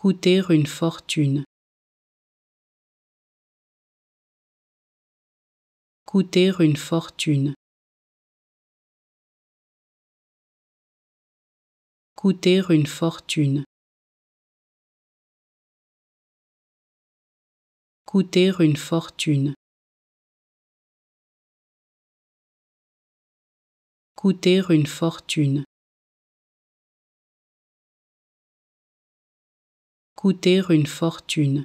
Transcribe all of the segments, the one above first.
coûter une fortune. Coûter une fortune. Coûter une fortune. Coûter une fortune. Coûter une fortune. coûter une fortune.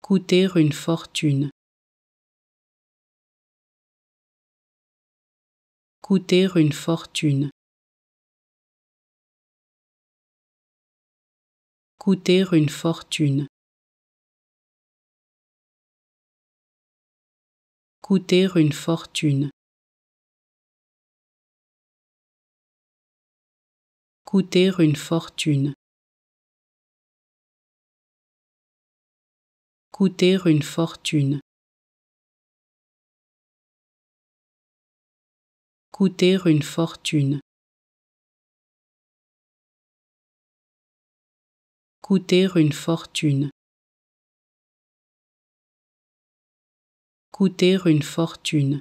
Coûter une fortune. Coûter une fortune. Coûter une fortune. Coûter une fortune. coûter une fortune. Coûter une fortune. Coûter une fortune. Coûter une fortune. Coûter une fortune.